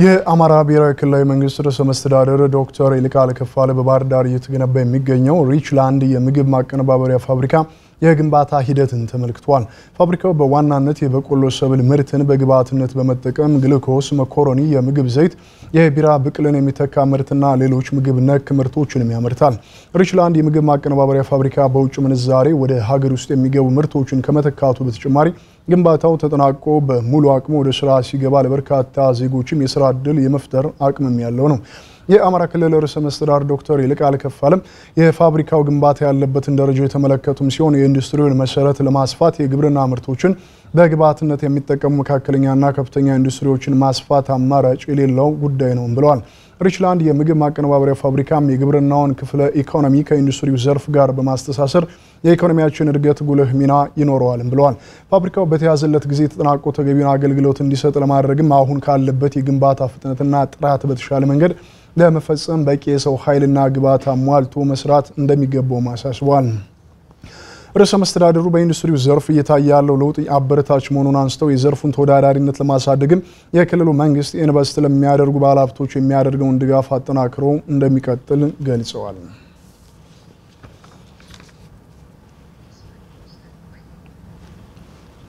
የአማራ ብሔራዊ ክልላዊ መንግስት ርዕሰ መስተዳደር ዶክተር ይልቃል ከፋለ በባህር ዳር እየተገነባ የሚገኘው ሪችላንድ የምግብ ማቀነባበሪያ ፋብሪካ የግንባታ ሂደትን ተመልክቷል። ፋብሪካው በዋናነት የበቆሎ ሰብል ምርትን በግብዓትነት በመጠቀም ግልኮስ መኮሮኒ የምግብ ዘይት፣ የቢራ ብቅልን የሚተካ ምርትና ሌሎች ምግብ ነክ ምርቶችንም ያመርታል። ሪችላንድ የምግብ ማቀነባበሪያ ፋብሪካ በውጭ ምንዛሬ ወደ ሀገር ውስጥ የሚገቡ ምርቶችን ከመተካቱ በተጨማሪ ግንባታው ተጠናቆ በሙሉ አቅሙ ወደ ስራ ሲገባ ለበርካታ ዜጎችም የስራ እድል የመፍጠር አቅምም ያለው ነው። የአማራ ክልል ርዕሰ መስተዳድር ዶክተር ይልቃል ከፋለም የፋብሪካው ግንባታ ያለበትን ደረጃ የተመለከቱም ሲሆን የኢንዱስትሪውን መሰረት ለማስፋት የግብርና ምርቶችን በግብዓትነት የሚጠቀሙ መካከለኛና ከፍተኛ ኢንዱስትሪዎችን ማስፋት አማራጭ የሌለው ጉዳይ ነው ብለዋል። ሪችላንድ የምግብ ማቀነባበሪያ ፋብሪካም የግብርናውን ክፍለ ኢኮኖሚ ከኢንዱስትሪው ዘርፍ ጋር በማስተሳሰር የኢኮኖሚያችን እድገት ጉልህ ሚና ይኖረዋልም ብለዋል። ፋብሪካው በተያዘለት ጊዜ ተጠናቆ ተገቢውን አገልግሎት እንዲሰጥ ለማድረግም አሁን ካለበት የግንባታ ፍጥነትና ጥራት በተሻለ መንገድ ለመፈጸም በቂ የሰው ኃይልና ግብዓት አሟልቶ መስራት እንደሚገባውም አሳስቧል። ርዕሰ መስተዳድሩ በኢንዱስትሪው ዘርፍ እየታየ ያለው ለውጥ አበረታች መሆኑን አንስተው የዘርፉን ተወዳዳሪነት ለማሳደግም የክልሉ መንግስት ኢንቨስት ለሚያደርጉ ባለሀብቶች የሚያደርገውን ድጋፍ አጠናክሮ እንደሚቀጥል ገልጸዋል።